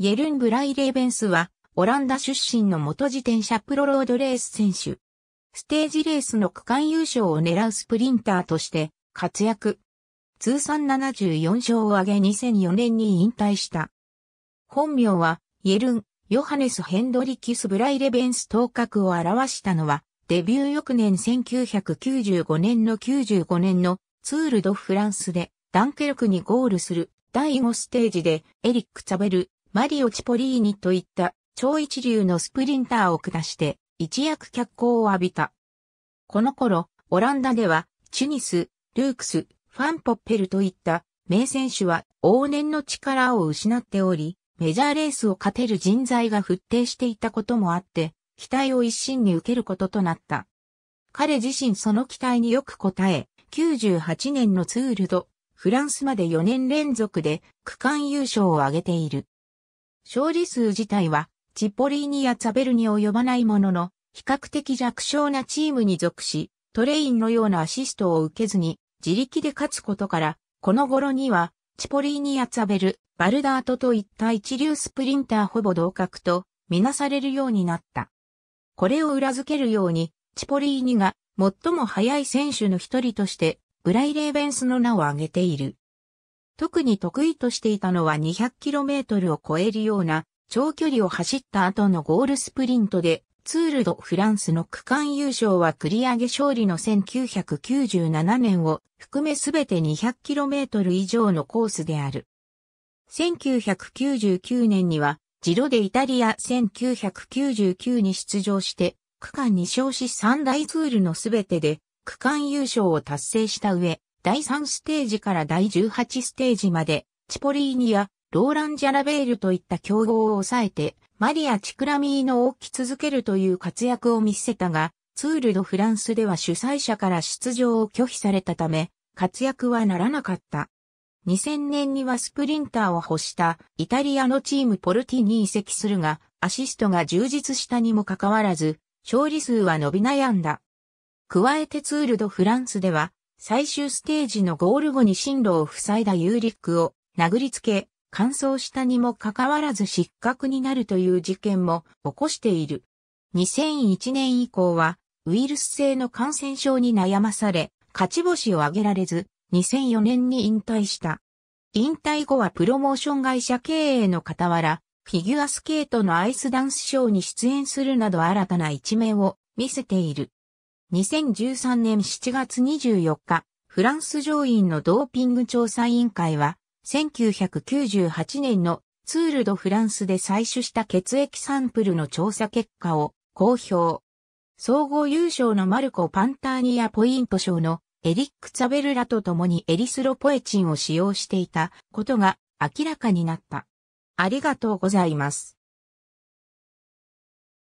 イェルン・ブライレーベンスは、オランダ出身の元自転車プロロードレース選手。ステージレースの区間優勝を狙うスプリンターとして活躍。通算74勝を挙げ2004年に引退した。本名は、イェルン・ヨハネス・ヘンドリキス・ブライレベンス頭角を表したのは、デビュー翌年1995年の95年のツール・ド・フランスでダンケルクにゴールする第5ステージでエリック・チャベル、マリオ・チポリーニといった超一流のスプリンターを下して一躍脚光を浴びた。この頃、オランダではチュニス、ルークス、ファンポッペルといった名選手は往年の力を失っており、メジャーレースを勝てる人材が沸騰していたこともあって、期待を一身に受けることとなった。彼自身その期待によく応え、98年のツールド、フランスまで4年連続で区間優勝を挙げている。勝利数自体は、チッポリーニやツァベルに及ばないものの、比較的弱小なチームに属し、トレインのようなアシストを受けずに、自力で勝つことから、この頃には、チポリーニやツァベル、バルダートといった一流スプリンターほぼ同格と、みなされるようになった。これを裏付けるように、チポリーニが最も速い選手の一人として、ブライレーベンスの名を挙げている。特に得意としていたのは 200km を超えるような長距離を走った後のゴールスプリントで、ツールドフランスの区間優勝は繰り上げ勝利の1997年を含めすべて 200km 以上のコースである。1999年には、ジロでイタリア1999に出場して、区間2勝し三大ツールのすべてで区間優勝を達成した上、第3ステージから第18ステージまで、チポリーニやローラン・ジャラベールといった競合を抑えて、マリア・チクラミーノを置き続けるという活躍を見せたが、ツール・ド・フランスでは主催者から出場を拒否されたため、活躍はならなかった。2000年にはスプリンターを欲したイタリアのチームポルティに移籍するが、アシストが充実したにもかかわらず、勝利数は伸び悩んだ。加えてツール・ド・フランスでは、最終ステージのゴール後に進路を塞いだユーリックを殴りつけ、乾燥したにもかかわらず失格になるという事件も起こしている。2001年以降はウイルス性の感染症に悩まされ、勝ち星を挙げられず、2004年に引退した。引退後はプロモーション会社経営の傍ら、フィギュアスケートのアイスダンスショーに出演するなど新たな一面を見せている。2013年7月24日、フランス上院のドーピング調査委員会は、1998年のツールドフランスで採取した血液サンプルの調査結果を公表。総合優勝のマルコ・パンターニア・ポイント賞のエリック・ツァベルラと共にエリスロポエチンを使用していたことが明らかになった。ありがとうございます。